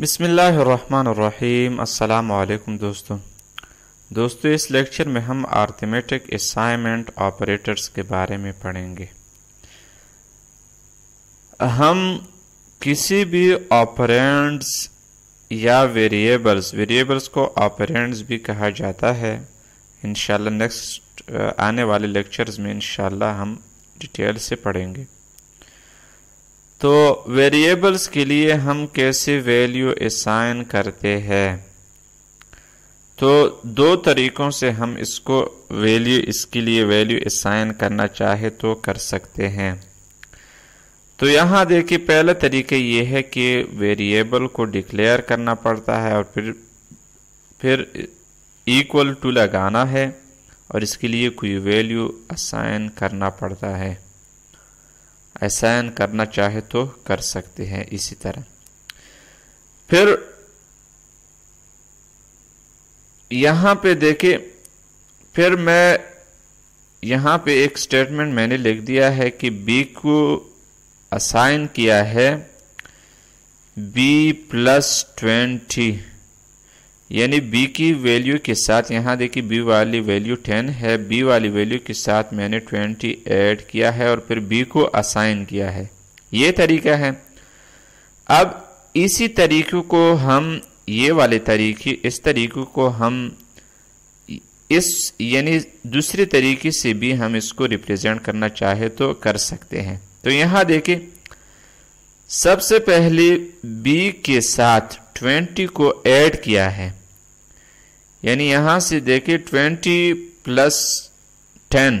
बिसमीम् अल्लाम दोस्तों दोस्तों इस लेक्चर में हम आर्थमेटिक असाइनमेंट ऑपरेटर्स के बारे में पढ़ेंगे हम किसी भी ऑपरेंड्स या वेरिएबल्स वेरिएबल्स को ऑपरेंड्स भी कहा जाता है इनशाला नेक्स्ट आने वाले लेक्चर्स में इन हम डिटेल से पढ़ेंगे तो वेरिएबल्स के लिए हम कैसे वैल्यू असाइन करते हैं तो दो तरीक़ों से हम इसको वैल्यू इसके लिए वैल्यू असाइन करना चाहे तो कर सकते हैं तो यहाँ देखिए पहला तरीके ये है कि वेरिएबल को डिक्लेयर करना पड़ता है और फिर फिर इक्वल टू लगाना है और इसके लिए कोई वैल्यू असाइन करना पड़ता है एहसान करना चाहे तो कर सकते हैं इसी तरह फिर यहां पे देखे फिर मैं यहां पे एक स्टेटमेंट मैंने लिख दिया है कि बी को असाइन किया है बी प्लस ट्वेंटी यानी बी की वैल्यू के साथ यहाँ देखिए बी वाली वैल्यू 10 है बी वाली वैल्यू के साथ मैंने 20 ऐड किया है और फिर बी को असाइन किया है ये तरीका है अब इसी तरीके को हम ये वाले तरीके इस तरीके को हम इस यानी दूसरे तरीके से भी हम इसको रिप्रेजेंट करना चाहे तो कर सकते हैं तो यहाँ देखिए सबसे पहले बी के साथ 20 को ऐड किया है यानी यहां से देखिए twenty plus ten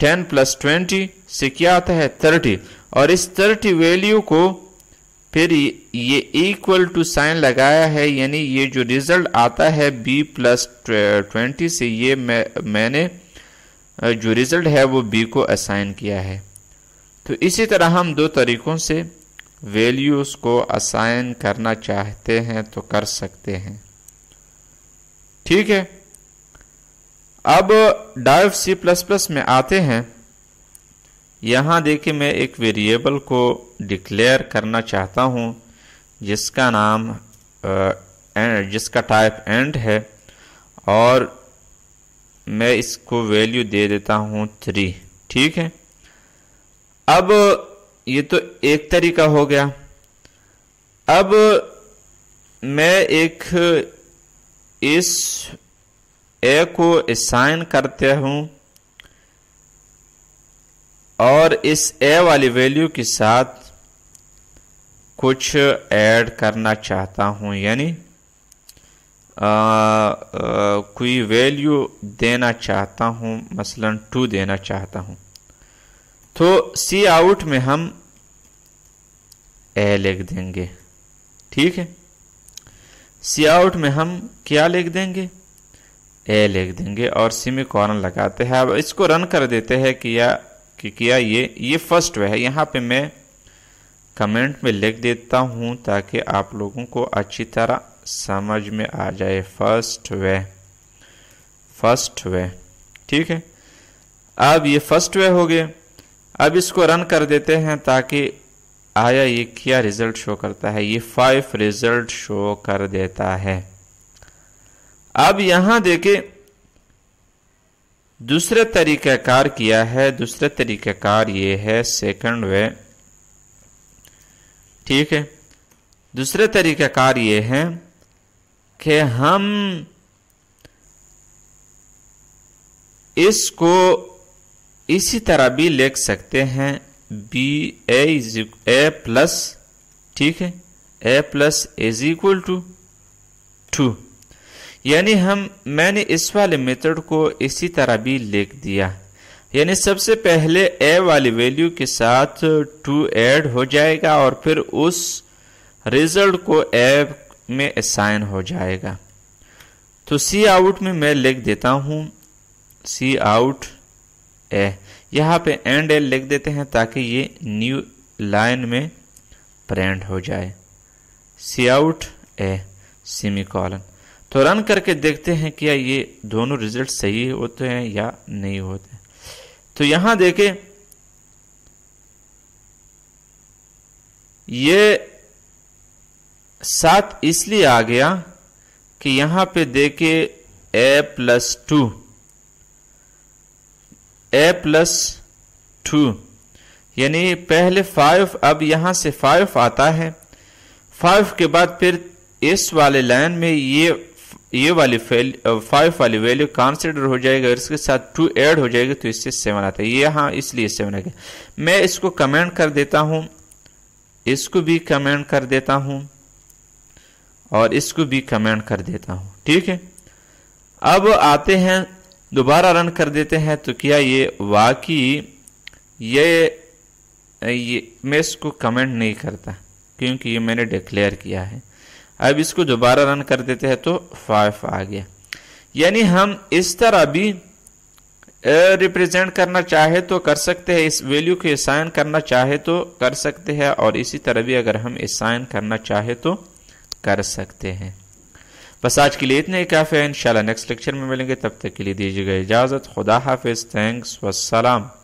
ten plus twenty से क्या आता है थर्टी और इस थर्टी वैल्यू को फिर ये इक्वल टू साइन लगाया है यानी ये जो रिजल्ट आता है बी प्लस ट्वेंटी से ये मैं मैंने जो रिजल्ट है वो बी को असाइन किया है तो इसी तरह हम दो तरीकों से वैल्यूज़ को असाइन करना चाहते हैं तो कर सकते हैं ठीक है अब डाइव सी प्लस प्लस में आते हैं यहाँ देखिए मैं एक वेरिएबल को डिक्लेयर करना चाहता हूँ जिसका नाम जिसका टाइप एंड है और मैं इसको वैल्यू दे देता हूँ थ्री ठीक है अब ये तो एक तरीका हो गया अब मैं एक इस ए को साइन करते हूं और इस ए वाली वैल्यू के साथ कुछ ऐड करना चाहता हूं यानी कोई वैल्यू देना चाहता हूं मसलन टू देना चाहता हूं तो सी आउट में हम ए लिख देंगे ठीक है सीआउट में हम क्या लिख देंगे ए लिख देंगे और सी में कॉर्नर लगाते हैं अब इसको रन कर देते हैं या कि किया ये ये फर्स्ट वे है यहाँ पे मैं कमेंट में लिख देता हूँ ताकि आप लोगों को अच्छी तरह समझ में आ जाए फर्स्ट वे फर्स्ट वे ठीक है अब ये फर्स्ट वे हो गए अब इसको रन कर देते हैं ताकि आया ये क्या रिज़ल्ट शो करता है ये फाइव रिज़ल्ट शो कर देता है अब यहां देखे दूसरा तरीक़ाकार किया है दूसरा तरीक़ाकार ये है सेकंड वे ठीक है दूसरे तरीक़ाकार ये है कि हम इसको इसी तरह भी लिख सकते हैं B A is A plus ठीक है A plus is equal to two यानी हम मैंने इस वाले मेथड को इसी तरह भी लिख दिया यानी सबसे पहले ए वाली वैल्यू के साथ टू ऐड हो जाएगा और फिर उस रिजल्ट को ए में असाइन हो जाएगा तो सी आउट में मैं लिख देता हूँ सी आउट ए यहाँ पे एंड एल लिख देते हैं ताकि ये न्यू लाइन में प्रेंट हो जाए cout A semicolon तो रन करके देखते हैं क्या ये दोनों रिजल्ट सही होते हैं या नहीं होते तो यहां देखे ये सात इसलिए आ गया कि यहां पे देखे A plus two A plus two यानी पहले फाइव अब यहाँ से फाइव आता है फाइव के बाद फिर इस वाले लाइन में ये ये वाली फाइव वाली वैल्यू कंसिडर हो जाएगा और इसके साथ टू ऐड हो जाएगा तो इससे सेवन आता है ये हाँ इसलिए सेवन आ गया मैं इसको कमेंट कर देता हूँ इसको भी कमेंट कर देता हूँ और इसको भी कमेंट कर देता हूँ ठीक है अब आते हैं दोबारा रन कर देते हैं तो क्या ये वाकई ये, ये मैं इसको कमेंट नहीं करता क्योंकि ये मैंने डिक्लेयर किया है अब इसको दोबारा रन कर देते हैं तो फाइव आ गया यानी हम इस तरह भी रिप्रेजेंट करना चाहे तो कर सकते हैं इस वैल्यू को असाइन करना चाहे तो कर सकते हैं और इसी तरह भी अगर हम असाइन करना चाहे तो कर सकते हैं बस आज के लिए इतने ही काफ़ी है इन नेक्स्ट लेक्चर में मिलेंगे तब तक के लिए दीजिएगा इजाज़त खुदा हाफिज़ थैंक्स वसलाम